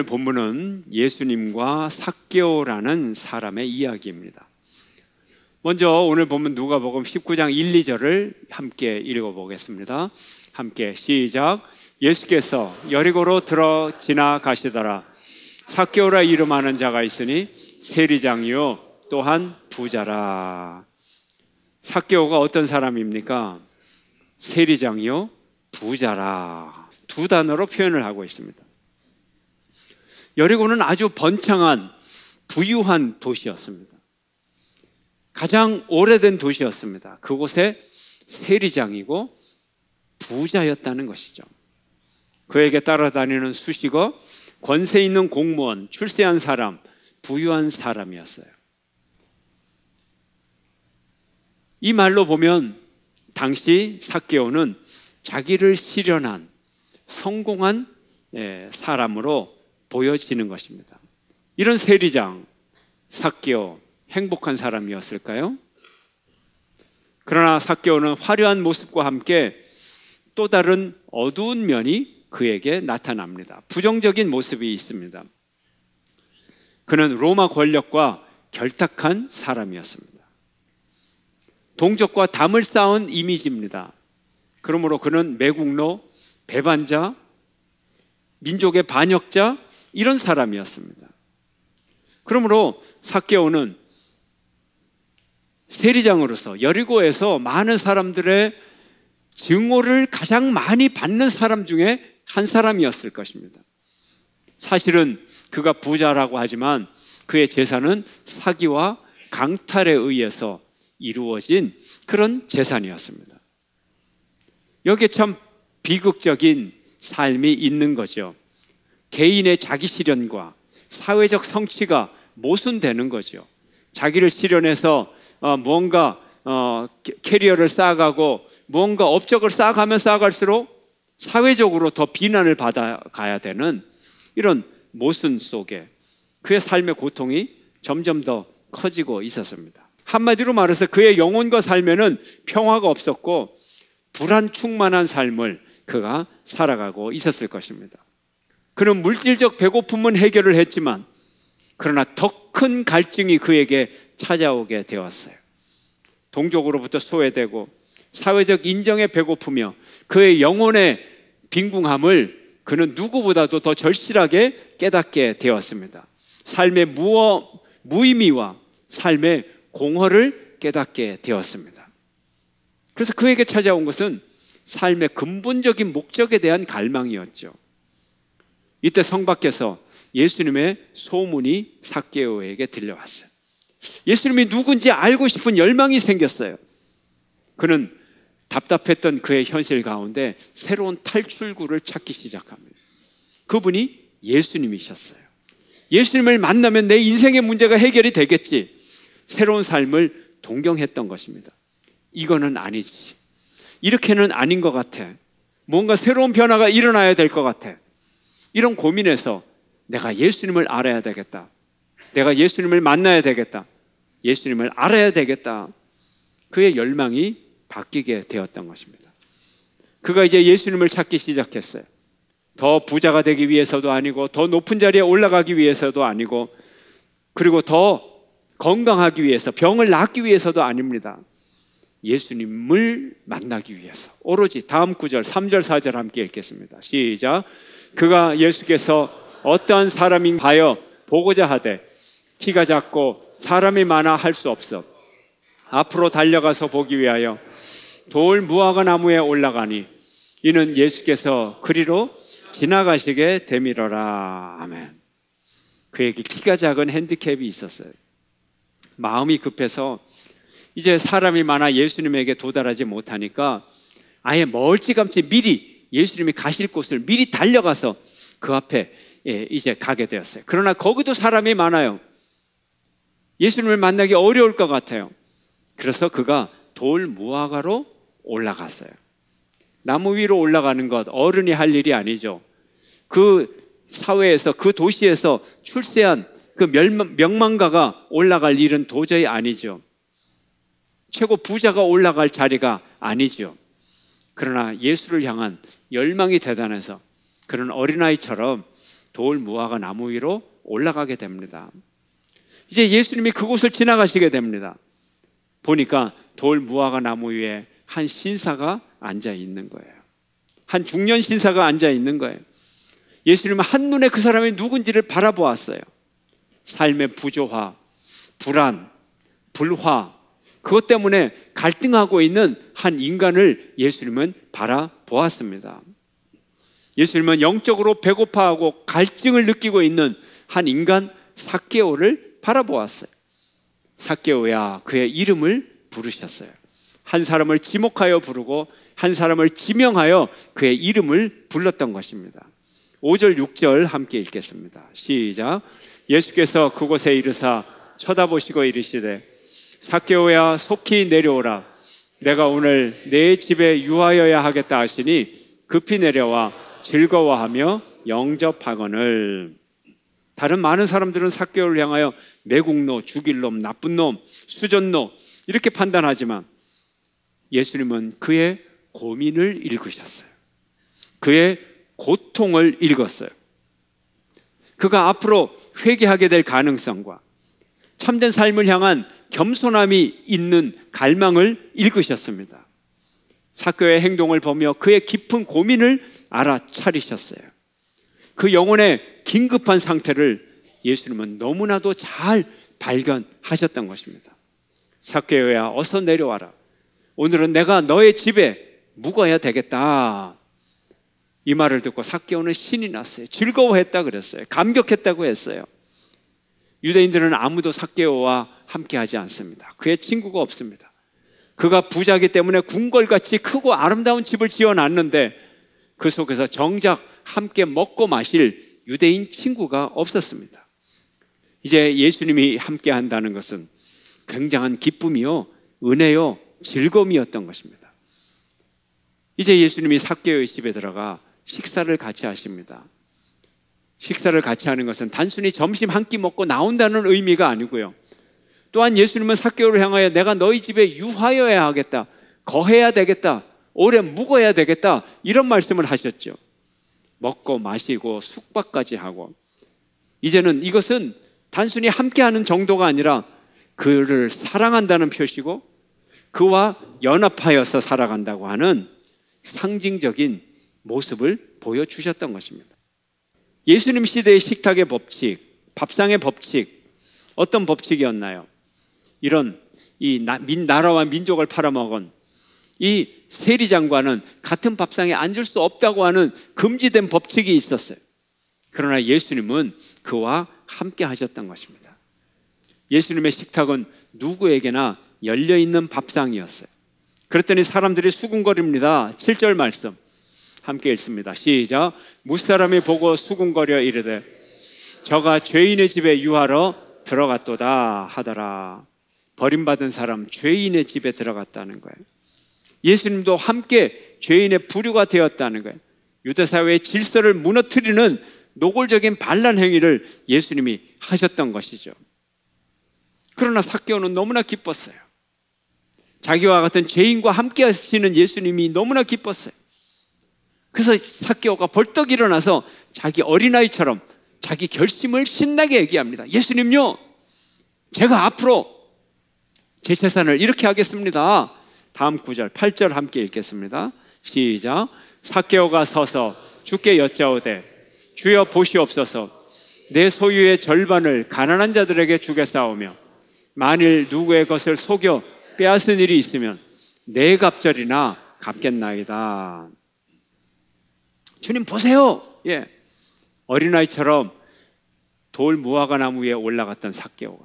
오늘 본문은 예수님과 삭개오라는 사람의 이야기입니다. 먼저 오늘 본문 누가복음 19장 1, 2절을 함께 읽어보겠습니다. 함께 시작. 예수께서 여리고로 들어 지나가시더라. 삭개오라 이름하는 자가 있으니 세리장이요 또한 부자라. 삭개오가 어떤 사람입니까? 세리장이요 부자라. 두 단어로 표현을 하고 있습니다. 여리고는 아주 번창한 부유한 도시였습니다. 가장 오래된 도시였습니다. 그곳에 세리장이고 부자였다는 것이죠. 그에게 따라다니는 수식어 권세 있는 공무원, 출세한 사람, 부유한 사람이었어요. 이 말로 보면 당시 사케오는 자기를 실현한 성공한 예, 사람으로 보여지는 것입니다. 이런 세리장, 사케오, 행복한 사람이었을까요? 그러나 사케오는 화려한 모습과 함께 또 다른 어두운 면이 그에게 나타납니다. 부정적인 모습이 있습니다. 그는 로마 권력과 결탁한 사람이었습니다. 동족과 담을 쌓은 이미지입니다. 그러므로 그는 매국노, 배반자, 민족의 반역자, 이런 사람이었습니다. 그러므로 사케오는 세리장으로서 여리고에서 많은 사람들의 증오를 가장 많이 받는 사람 중에 한 사람이었을 것입니다. 사실은 그가 부자라고 하지만 그의 재산은 사기와 강탈에 의해서 이루어진 그런 재산이었습니다. 여기에 참 비극적인 삶이 있는 거죠. 개인의 자기 실현과 사회적 성취가 모순되는 거죠. 자기를 실현해서 어, 뭔가 어, 캐리어를 쌓아가고 뭔가 업적을 쌓아가면 쌓아갈수록 사회적으로 더 비난을 받아가야 되는 이런 모순 속에 그의 삶의 고통이 점점 더 커지고 있었습니다. 한마디로 말해서 그의 영혼과 삶에는 평화가 없었고 불안 충만한 삶을 그가 살아가고 있었을 것입니다. 그는 물질적 배고픔은 해결을 했지만 그러나 더 큰 갈증이 그에게 찾아오게 되었어요. 동족으로부터 소외되고 사회적 인정에 배고프며 그의 영혼의 빈궁함을 그는 누구보다도 더 절실하게 깨닫게 되었습니다. 삶의 무어, 무의미와 삶의 공허를 깨닫게 되었습니다. 그래서 그에게 찾아온 것은 삶의 근본적인 목적에 대한 갈망이었죠. 이때 성밖에서 예수님의 소문이 사케오에게 들려왔어요. 예수님이 누군지 알고 싶은 열망이 생겼어요. 그는 답답했던 그의 현실 가운데 새로운 탈출구를 찾기 시작합니다. 그분이 예수님이셨어요. 예수님을 만나면 내 인생의 문제가 해결이 되겠지. 새로운 삶을 동경했던 것입니다. 이거는 아니지. 이렇게는 아닌 것 같아. 뭔가 새로운 변화가 일어나야 될 것 같아. 이런 고민에서 내가 예수님을 알아야 되겠다. 내가 예수님을 만나야 되겠다. 예수님을 알아야 되겠다. 그의 열망이 바뀌게 되었던 것입니다. 그가 이제 예수님을 찾기 시작했어요. 더 부자가 되기 위해서도 아니고, 더 높은 자리에 올라가기 위해서도 아니고, 그리고 더 건강하기 위해서, 병을 낫기 위해서도 아닙니다. 예수님을 만나기 위해서. 오로지 다음 구절, 3절, 4절 함께 읽겠습니다. 시작. 그가 예수께서 어떠한 사람인 하여 보고자 하되 키가 작고 사람이 많아 할 수 없어 앞으로 달려가서 보기 위하여 돌 무화과 나무에 올라가니 이는 예수께서 그리로 지나가시게 되밀어라 아멘. 그에게 키가 작은 핸디캡이 있었어요. 마음이 급해서 이제 사람이 많아 예수님에게 도달하지 못하니까 아예 멀찌감치 미리 예수님이 가실 곳을 미리 달려가서 그 앞에 예, 이제 가게 되었어요. 그러나 거기도 사람이 많아요. 예수님을 만나기 어려울 것 같아요. 그래서 그가 돌 무화과로 올라갔어요. 나무 위로 올라가는 것 어른이 할 일이 아니죠. 그 사회에서 그 도시에서 출세한 그 명망가가 올라갈 일은 도저히 아니죠. 최고 부자가 올라갈 자리가 아니죠. 그러나 예수를 향한 열망이 대단해서 그런 어린아이처럼 돌 무화과 나무 위로 올라가게 됩니다. 이제 예수님이 그곳을 지나가시게 됩니다. 보니까 돌 무화과 나무 위에 한 신사가 앉아 있는 거예요. 한 중년 신사가 앉아 있는 거예요. 예수님은 한눈에 그 사람이 누군지를 바라보았어요. 삶의 부조화, 불안, 불화, 그것 때문에 갈등하고 있는 한 인간을 예수님은 바라보았습니다. 예수님은 영적으로 배고파하고 갈증을 느끼고 있는 한 인간 사개오를 바라보았어요. 사개오야 그의 이름을 부르셨어요. 한 사람을 지목하여 부르고 한 사람을 지명하여 그의 이름을 불렀던 것입니다. 5절 6절 함께 읽겠습니다. 시작. 예수께서 그곳에 이르사 쳐다보시고 이르시되 사케오야 속히 내려오라. 내가 오늘 내 집에 유하여야 하겠다 하시니 급히 내려와 즐거워하며 영접하거늘. 다른 많은 사람들은 사케오를 향하여 매국노, 죽일놈, 나쁜 놈, 수전노 이렇게 판단하지만 예수님은 그의 고민을 읽으셨어요. 그의 고통을 읽었어요. 그가 앞으로 회개하게 될 가능성과 참된 삶을 향한 겸손함이 있는 갈망을 읽으셨습니다 사교의 행동을 보며 그의 깊은 고민을 알아차리셨어요. 그 영혼의 긴급한 상태를 예수님은 너무나도 잘 발견하셨던 것입니다. 사케오야 어서 내려와라. 오늘은 내가 너의 집에 묵어야 되겠다. 이 말을 듣고 사케오는 신이 났어요. 즐거워했다 그랬어요. 감격했다고 했어요. 유대인들은 아무도 사케오와 함께하지 않습니다. 그의 친구가 없습니다. 그가 부자기 때문에 궁궐같이 크고 아름다운 집을 지어놨는데 그 속에서 정작 함께 먹고 마실 유대인 친구가 없었습니다. 이제 예수님이 함께 한다는 것은 굉장한 기쁨이요, 은혜요, 즐거움이었던 것입니다. 이제 예수님이 삭개의 집에 들어가 식사를 같이 하십니다. 식사를 같이 하는 것은 단순히 점심 한 끼 먹고 나온다는 의미가 아니고요. 또한 예수님은 사교오를 향하여 내가 너희 집에 유하여야 하겠다. 거해야 되겠다. 오래 묵어야 되겠다. 이런 말씀을 하셨죠. 먹고 마시고 숙박까지 하고 이제는 이것은 단순히 함께하는 정도가 아니라 그를 사랑한다는 표시고 그와 연합하여서 살아간다고 하는 상징적인 모습을 보여주셨던 것입니다. 예수님 시대의 식탁의 법칙, 밥상의 법칙, 어떤 법칙이었나요? 이런 이 나, 민, 나라와 민족을 팔아먹은 이 세리 장관은 같은 밥상에 앉을 수 없다고 하는 금지된 법칙이 있었어요. 그러나 예수님은 그와 함께 하셨던 것입니다. 예수님의 식탁은 누구에게나 열려 있는 밥상이었어요. 그랬더니 사람들이 수군거립니다. 7절 말씀 함께 읽습니다. 시작. 무사람이 보고 수군거려 이르되 저가 죄인의 집에 유하러 들어갔도다 하더라. 버림받은 사람, 죄인의 집에 들어갔다는 거예요. 예수님도 함께 죄인의 부류가 되었다는 거예요. 유대사회의 질서를 무너뜨리는 노골적인 반란 행위를 예수님이 하셨던 것이죠. 그러나 사케오는 너무나 기뻤어요. 자기와 같은 죄인과 함께 하시는 예수님이 너무나 기뻤어요. 그래서 사케오가 벌떡 일어나서 자기 어린아이처럼 자기 결심을 신나게 얘기합니다. 예수님요, 제가 앞으로 제 재산을 이렇게 하겠습니다. 다음 구절 8절 함께 읽겠습니다. 시작. 사케오가 서서 주께 여짜오되 주여 보시옵소서 내 소유의 절반을 가난한 자들에게 주겠사오며 만일 누구의 것을 속여 빼앗은 일이 있으면 내 갑절이나 갚겠나이다. 주님 보세요. 예. 어린아이처럼 돌 무화과 나무에 올라갔던 사개오가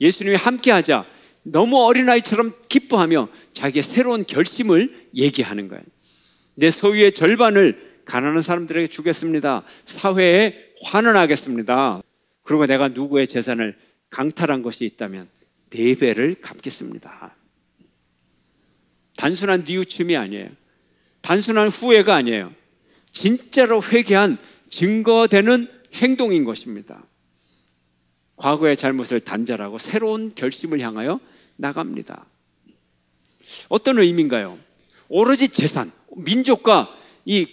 예수님이 함께 하자 너무 어린아이처럼 기뻐하며 자기의 새로운 결심을 얘기하는 거예요. 내 소유의 절반을 가난한 사람들에게 주겠습니다. 사회에 환원하겠습니다. 그리고 내가 누구의 재산을 강탈한 것이 있다면 네 배를 갚겠습니다. 단순한 뉘우침이 아니에요. 단순한 후회가 아니에요. 진짜로 회개한 증거되는 행동인 것입니다. 과거의 잘못을 단절하고 새로운 결심을 향하여 나갑니다. 어떤 의미인가요? 오로지 재산, 민족과 이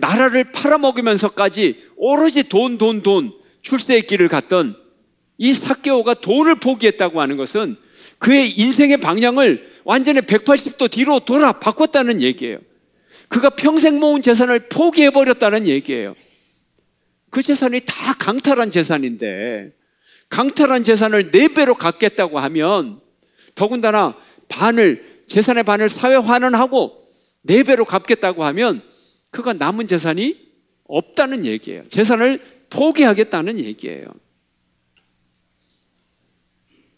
나라를 팔아먹으면서까지 오로지 돈, 돈, 돈 출세의 길을 갔던 이 사케오가 돈을 포기했다고 하는 것은 그의 인생의 방향을 완전히 180도 뒤로 돌아 바꿨다는 얘기예요. 그가 평생 모은 재산을 포기해버렸다는 얘기예요. 그 재산이 다 강탈한 재산인데, 강탈한 재산을 4배로 갖겠다고 하면 더군다나 반을 재산의 반을 사회 환원하고 네 배로 갚겠다고 하면 그가 남은 재산이 없다는 얘기예요. 재산을 포기하겠다는 얘기예요.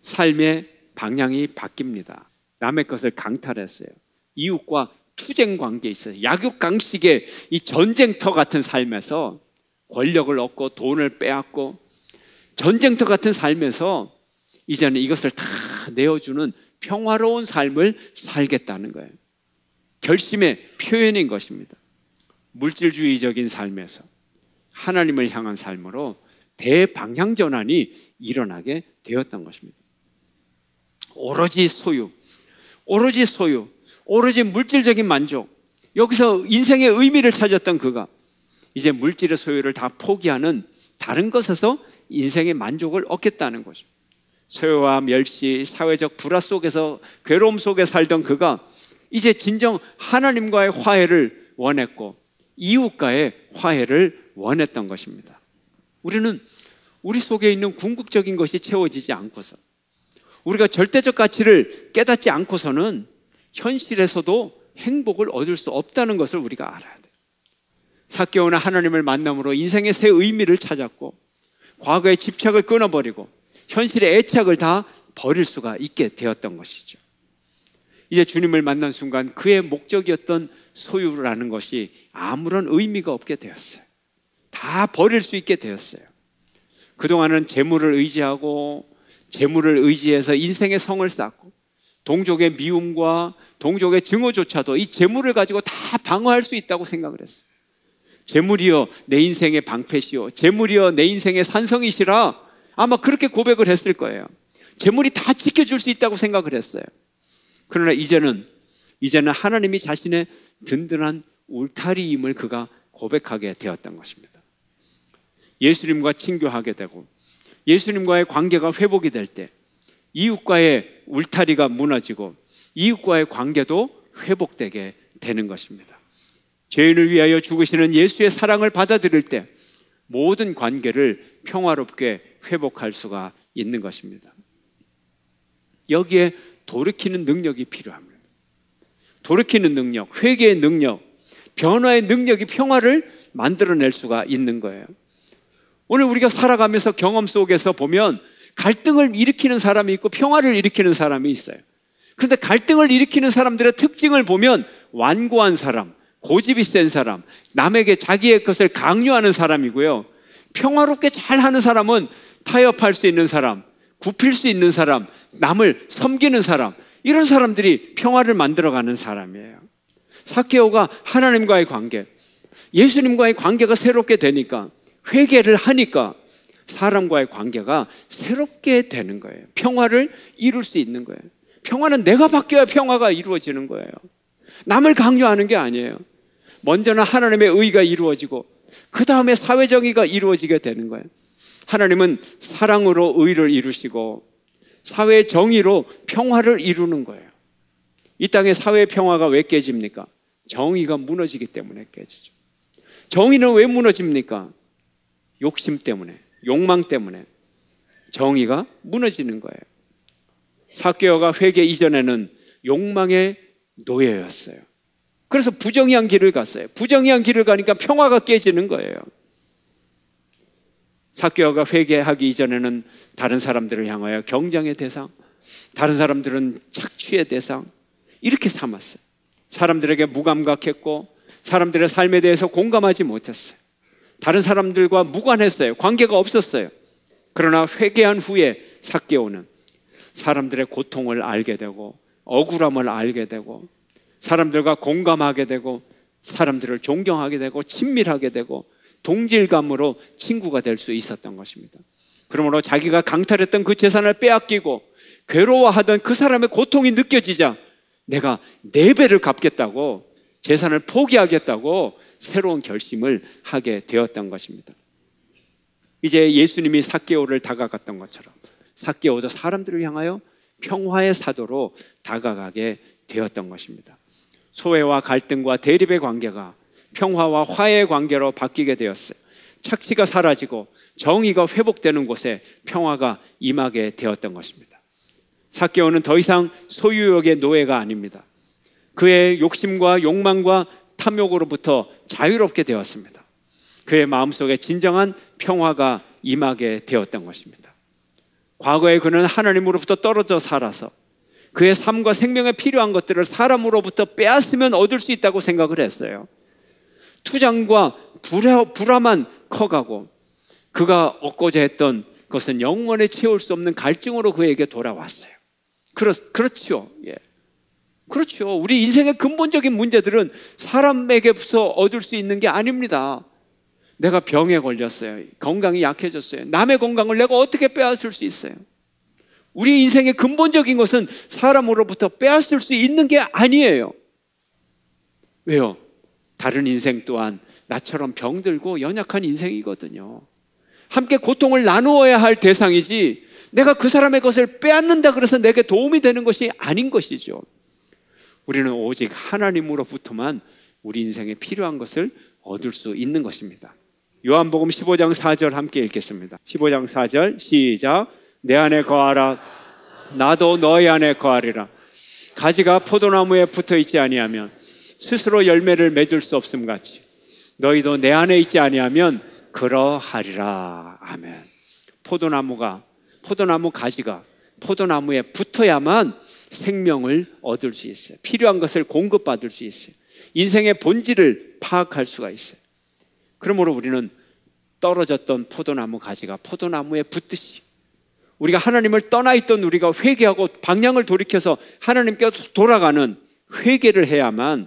삶의 방향이 바뀝니다. 남의 것을 강탈했어요. 이웃과 투쟁 관계에 있어서 약육강식의 이 전쟁터 같은 삶에서 권력을 얻고 돈을 빼앗고 전쟁터 같은 삶에서 이제는 이것을 다 내어주는 평화로운 삶을 살겠다는 거예요. 결심의 표현인 것입니다. 물질주의적인 삶에서 하나님을 향한 삶으로 대방향 전환이 일어나게 되었던 것입니다. 오로지 소유, 오로지 소유, 오로지 물질적인 만족. 여기서 인생의 의미를 찾았던 그가 이제 물질의 소유를 다 포기하는 다른 것에서 인생의 만족을 얻겠다는 것입니다. 소외와 멸시, 사회적 불화 속에서 괴로움 속에 살던 그가 이제 진정 하나님과의 화해를 원했고 이웃과의 화해를 원했던 것입니다. 우리는 우리 속에 있는 궁극적인 것이 채워지지 않고서 우리가 절대적 가치를 깨닫지 않고서는 현실에서도 행복을 얻을 수 없다는 것을 우리가 알아야 돼요. 사개오는 하나님을 만남으로 인생의 새 의미를 찾았고 과거의 집착을 끊어버리고 현실의 애착을 다 버릴 수가 있게 되었던 것이죠. 이제 주님을 만난 순간 그의 목적이었던 소유라는 것이 아무런 의미가 없게 되었어요. 다 버릴 수 있게 되었어요. 그동안은 재물을 의지하고 재물을 의지해서 인생의 성을 쌓고 동족의 미움과 동족의 증오조차도 이 재물을 가지고 다 방어할 수 있다고 생각을 했어요. 재물이여 내 인생의 방패시요 재물이여 내 인생의 산성이시라 아마 그렇게 고백을 했을 거예요. 재물이 다 지켜줄 수 있다고 생각을 했어요. 그러나 이제는 이제는 하나님이 자신의 든든한 울타리임을 그가 고백하게 되었던 것입니다. 예수님과 친교하게 되고 예수님과의 관계가 회복이 될 때 이웃과의 울타리가 무너지고 이웃과의 관계도 회복되게 되는 것입니다. 죄인을 위하여 죽으시는 예수의 사랑을 받아들일 때 모든 관계를 평화롭게 회복할 수가 있는 것입니다. 여기에 돌이키는 능력이 필요합니다. 돌이키는 능력, 회개의 능력, 변화의 능력이 평화를 만들어낼 수가 있는 거예요. 오늘 우리가 살아가면서 경험 속에서 보면 갈등을 일으키는 사람이 있고 평화를 일으키는 사람이 있어요. 그런데 갈등을 일으키는 사람들의 특징을 보면 완고한 사람, 고집이 센 사람, 남에게 자기의 것을 강요하는 사람이고요. 평화롭게 잘 하는 사람은 타협할 수 있는 사람, 굽힐 수 있는 사람, 남을 섬기는 사람, 이런 사람들이 평화를 만들어가는 사람이에요. 사케오가 하나님과의 관계, 예수님과의 관계가 새롭게 되니까, 회개를 하니까 사람과의 관계가 새롭게 되는 거예요. 평화를 이룰 수 있는 거예요. 평화는 내가 바뀌어야 평화가 이루어지는 거예요. 남을 강요하는 게 아니에요. 먼저는 하나님의 의가 이루어지고 그 다음에 사회정의가 이루어지게 되는 거예요. 하나님은 사랑으로 의를 이루시고 사회 정의로 평화를 이루는 거예요. 이 땅의 사회 평화가 왜 깨집니까? 정의가 무너지기 때문에 깨지죠. 정의는 왜 무너집니까? 욕심 때문에, 욕망 때문에 정의가 무너지는 거예요. 사케어가 회개 이전에는 욕망의 노예였어요. 그래서 부정의한 길을 갔어요. 부정의한 길을 가니까 평화가 깨지는 거예요. 사교가 회개하기 이전에는 다른 사람들을 향하여 경쟁의 대상, 다른 사람들은 착취의 대상, 이렇게 삼았어요. 사람들에게 무감각했고, 사람들의 삶에 대해서 공감하지 못했어요. 다른 사람들과 무관했어요. 관계가 없었어요. 그러나 회개한 후에 사개오는 사람들의 고통을 알게 되고, 억울함을 알게 되고, 사람들과 공감하게 되고 사람들을 존경하게 되고 친밀하게 되고 동질감으로 친구가 될 수 있었던 것입니다. 그러므로 자기가 강탈했던 그 재산을 빼앗기고 괴로워하던 그 사람의 고통이 느껴지자 내가 네 배를 갚겠다고 재산을 포기하겠다고 새로운 결심을 하게 되었던 것입니다. 이제 예수님이 사개오를 다가갔던 것처럼 사개오도 사람들을 향하여 평화의 사도로 다가가게 되었던 것입니다. 소외와 갈등과 대립의 관계가 평화와 화해의 관계로 바뀌게 되었어요. 착취가 사라지고 정의가 회복되는 곳에 평화가 임하게 되었던 것입니다. 사케오는 더 이상 소유욕의 노예가 아닙니다. 그의 욕심과 욕망과 탐욕으로부터 자유롭게 되었습니다. 그의 마음속에 진정한 평화가 임하게 되었던 것입니다. 과거에 그는 하나님으로부터 떨어져 살아서 그의 삶과 생명에 필요한 것들을 사람으로부터 빼앗으면 얻을 수 있다고 생각을 했어요. 투장과 불화, 만 커가고 그가 얻고자 했던 것은 영원히 채울 수 없는 갈증으로 그에게 돌아왔어요. 그렇, 그렇죠. 예. 그렇죠. 우리 인생의 근본적인 문제들은 사람에게서 얻을 수 있는 게 아닙니다. 내가 병에 걸렸어요. 건강이 약해졌어요. 남의 건강을 내가 어떻게 빼앗을 수 있어요? 우리 인생의 근본적인 것은 사람으로부터 빼앗을 수 있는 게 아니에요. 왜요? 다른 인생 또한 나처럼 병들고 연약한 인생이거든요. 함께 고통을 나누어야 할 대상이지 내가 그 사람의 것을 빼앗는다 그래서 내게 도움이 되는 것이 아닌 것이죠. 우리는 오직 하나님으로부터만 우리 인생에 필요한 것을 얻을 수 있는 것입니다. 요한복음 15장 4절 함께 읽겠습니다. 15장 4절 시작. 내 안에 거하라 나도 너희 안에 거하리라 가지가 포도나무에 붙어 있지 아니하면 스스로 열매를 맺을 수 없음 같이 너희도 내 안에 있지 아니하면 그러하리라 아멘 포도나무가 포도나무 가지가 포도나무에 붙어야만 생명을 얻을 수 있어요. 필요한 것을 공급받을 수 있어요. 인생의 본질을 파악할 수가 있어요. 그러므로 우리는 떨어졌던 포도나무 가지가 포도나무에 붙듯이 우리가 하나님을 떠나 있던 우리가 회개하고 방향을 돌이켜서 하나님께 돌아가는 회개를 해야만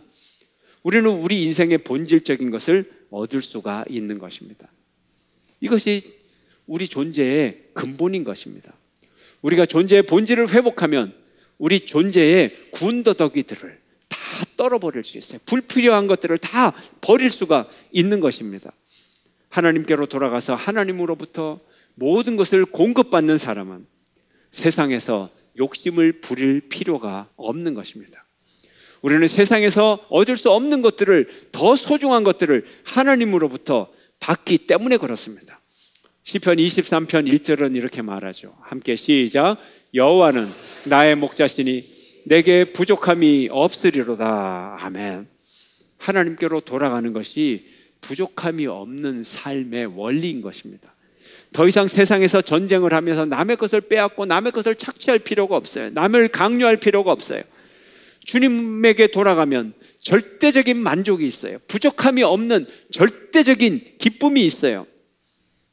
우리는 우리 인생의 본질적인 것을 얻을 수가 있는 것입니다. 이것이 우리 존재의 근본인 것입니다. 우리가 존재의 본질을 회복하면 우리 존재의 군더더기들을 다 떨어버릴 수 있어요. 불필요한 것들을 다 버릴 수가 있는 것입니다. 하나님께로 돌아가서 하나님으로부터 모든 것을 공급받는 사람은 세상에서 욕심을 부릴 필요가 없는 것입니다. 우리는 세상에서 얻을 수 없는 것들을 더 소중한 것들을 하나님으로부터 받기 때문에 그렇습니다. 시편 23편 1절은 이렇게 말하죠. 함께 시작. 여호와는 나의 목자시니 내게 부족함이 없으리로다. 아멘. 하나님께로 돌아가는 것이 부족함이 없는 삶의 원리인 것입니다. 더 이상 세상에서 전쟁을 하면서 남의 것을 빼앗고 남의 것을 착취할 필요가 없어요. 남을 강요할 필요가 없어요. 주님에게 돌아가면 절대적인 만족이 있어요. 부족함이 없는 절대적인 기쁨이 있어요.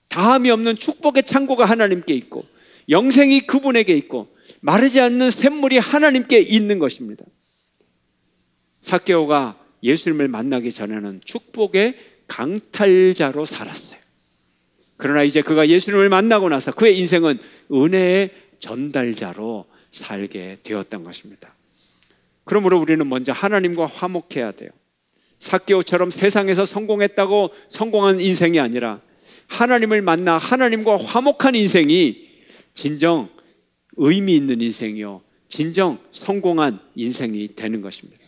다함이 없는 축복의 창고가 하나님께 있고 영생이 그분에게 있고 마르지 않는 샘물이 하나님께 있는 것입니다. 사케오가 예수님을 만나기 전에는 축복의 강탈자로 살았어요. 그러나 이제 그가 예수님을 만나고 나서 그의 인생은 은혜의 전달자로 살게 되었던 것입니다. 그러므로 우리는 먼저 하나님과 화목해야 돼요. 사케오처럼 세상에서 성공했다고 성공한 인생이 아니라 하나님을 만나 하나님과 화목한 인생이 진정 의미 있는 인생이요. 진정 성공한 인생이 되는 것입니다.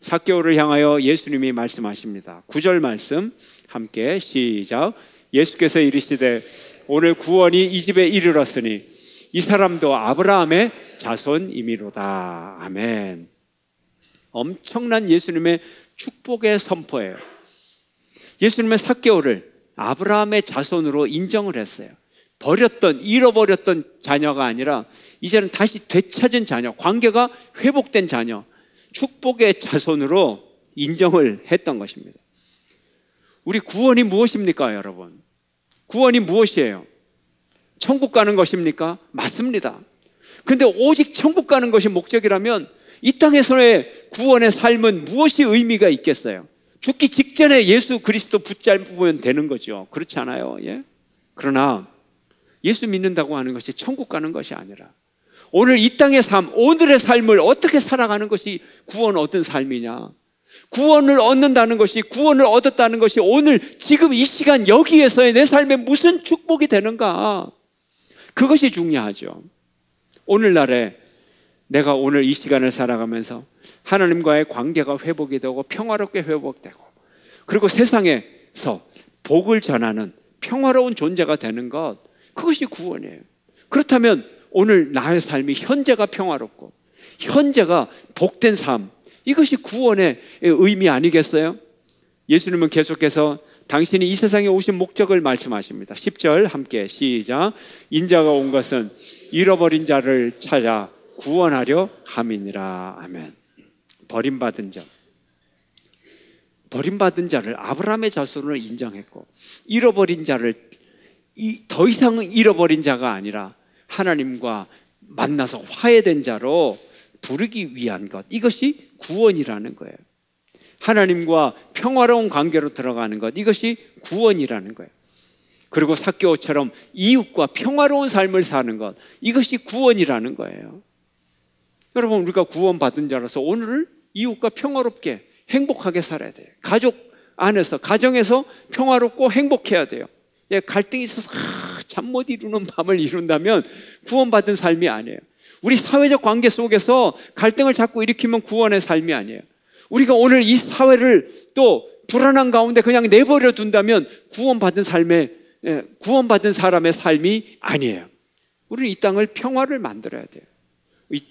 사케오를 향하여 예수님이 말씀하십니다. 구절 말씀 함께 시작. 예수께서 이르시되 오늘 구원이 이 집에 이르렀으니 이 사람도 아브라함의 자손이미로다. 아멘. 엄청난 예수님의 축복의 선포예요. 예수님의 사개오를 아브라함의 자손으로 인정을 했어요. 버렸던, 잃어버렸던 자녀가 아니라 이제는 다시 되찾은 자녀, 관계가 회복된 자녀, 축복의 자손으로 인정을 했던 것입니다. 우리 구원이 무엇입니까, 여러분? 구원이 무엇이에요? 천국 가는 것입니까? 맞습니다. 근데 오직 천국 가는 것이 목적이라면 이 땅에서의 구원의 삶은 무엇이 의미가 있겠어요? 죽기 직전에 예수 그리스도 붙잡으면 되는 거죠. 그렇지 않아요? 예? 그러나 예수 믿는다고 하는 것이 천국 가는 것이 아니라 오늘 이 땅의 삶, 오늘의 삶을 어떻게 살아가는 것이 구원 얻은 삶이냐. 구원을 얻는다는 것이 구원을 얻었다는 것이 오늘 지금 이 시간 여기에서의 내 삶에 무슨 축복이 되는가 그것이 중요하죠. 오늘날에 내가 오늘 이 시간을 살아가면서 하나님과의 관계가 회복이 되고 평화롭게 회복되고 그리고 세상에서 복을 전하는 평화로운 존재가 되는 것 그것이 구원이에요. 그렇다면 오늘 나의 삶이 현재가 평화롭고 현재가 복된 삶 이것이 구원의 의미 아니겠어요? 예수님은 계속해서 당신이 이 세상에 오신 목적을 말씀하십니다. 10절 함께 시작. 인자가 온 것은 잃어버린 자를 찾아 구원하려 함이니라. 아멘. 버림받은 자. 버림받은 자를 아브라함의 자손으로 인정했고 잃어버린 자를 더이상 잃어버린 자가 아니라 하나님과 만나서 화해된 자로 부르기 위한 것. 이것이 구원이라는 거예요. 하나님과 평화로운 관계로 들어가는 것. 이것이 구원이라는 거예요. 그리고 사교처럼 이웃과 평화로운 삶을 사는 것. 이것이 구원이라는 거예요. 여러분, 우리가 구원받은 자로서 오늘을 이웃과 평화롭게 행복하게 살아야 돼요. 가족 안에서, 가정에서 평화롭고 행복해야 돼요. 예, 갈등이 있어서 아, 잠못 이루는 밤을 이룬다면 구원받은 삶이 아니에요. 우리 사회적 관계 속에서 갈등을 자꾸 일으키면 구원의 삶이 아니에요. 우리가 오늘 이 사회를 또 불안한 가운데 그냥 내버려 둔다면 구원받은 삶의 예, 구원받은 사람의 삶이 아니에요. 우리는 이 땅을 평화를 만들어야 돼요.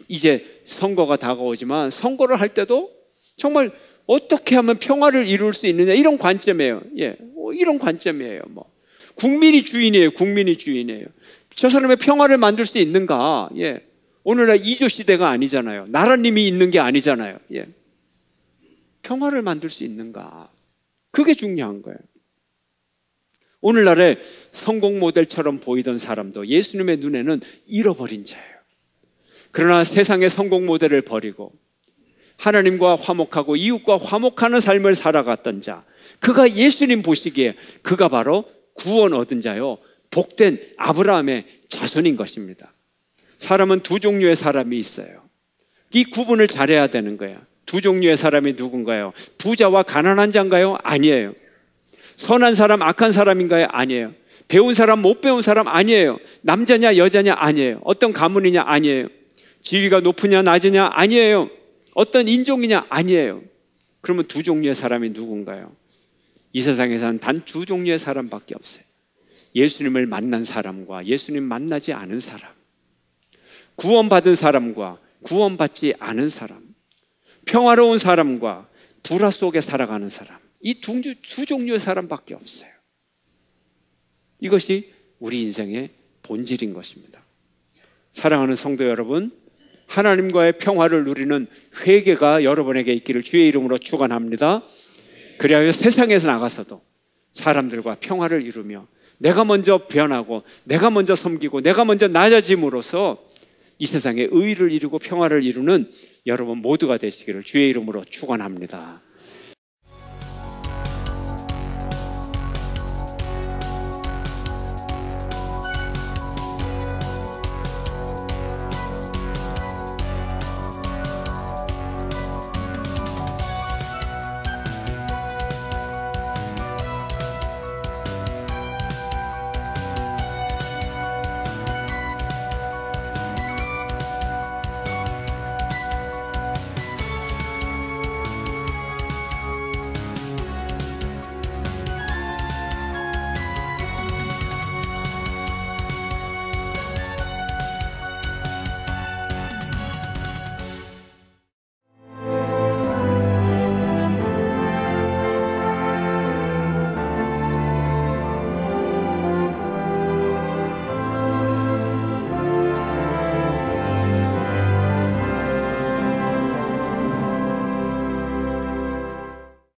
이제 선거가 다가오지만 선거를 할 때도 정말 어떻게 하면 평화를 이룰 수 있느냐 이런 관점이에요. 예, 뭐 이런 관점이에요. 뭐 국민이 주인이에요. 국민이 주인이에요. 저 사람의 평화를 만들 수 있는가? 예, 오늘날 이조 시대가 아니잖아요. 나라님이 있는 게 아니잖아요. 예. 평화를 만들 수 있는가? 그게 중요한 거예요. 오늘날의 성공 모델처럼 보이던 사람도 예수님의 눈에는 잃어버린 자예요. 그러나 세상의 성공 모델을 버리고 하나님과 화목하고 이웃과 화목하는 삶을 살아갔던 자, 그가 예수님 보시기에 그가 바로 구원 얻은 자요, 복된 아브라함의 자손인 것입니다. 사람은 두 종류의 사람이 있어요. 이 구분을 잘해야 되는 거야. 두 종류의 사람이 누군가요? 부자와 가난한 자인가요? 아니에요. 선한 사람, 악한 사람인가요? 아니에요. 배운 사람, 못 배운 사람? 아니에요. 남자냐, 여자냐? 아니에요. 어떤 가문이냐? 아니에요. 지위가 높으냐, 낮으냐? 아니에요. 어떤 인종이냐? 아니에요. 그러면 두 종류의 사람이 누군가요? 이 세상에서는 단두 종류의 사람밖에 없어요. 예수님을 만난 사람과 예수님 만나지 않은 사람. 구원받은 사람과 구원받지 않은 사람, 평화로운 사람과 불화 속에 살아가는 사람, 이 두 종류의 사람밖에 없어요. 이것이 우리 인생의 본질인 것입니다. 사랑하는 성도 여러분, 하나님과의 평화를 누리는 회개가 여러분에게 있기를 주의 이름으로 축원합니다. 그래야 세상에서 나가서도 사람들과 평화를 이루며 내가 먼저 변하고 내가 먼저 섬기고 내가 먼저 낮아짐으로써 이 세상에 의를 이루고 평화를 이루는 여러분 모두가 되시기를 주의 이름으로 축원합니다.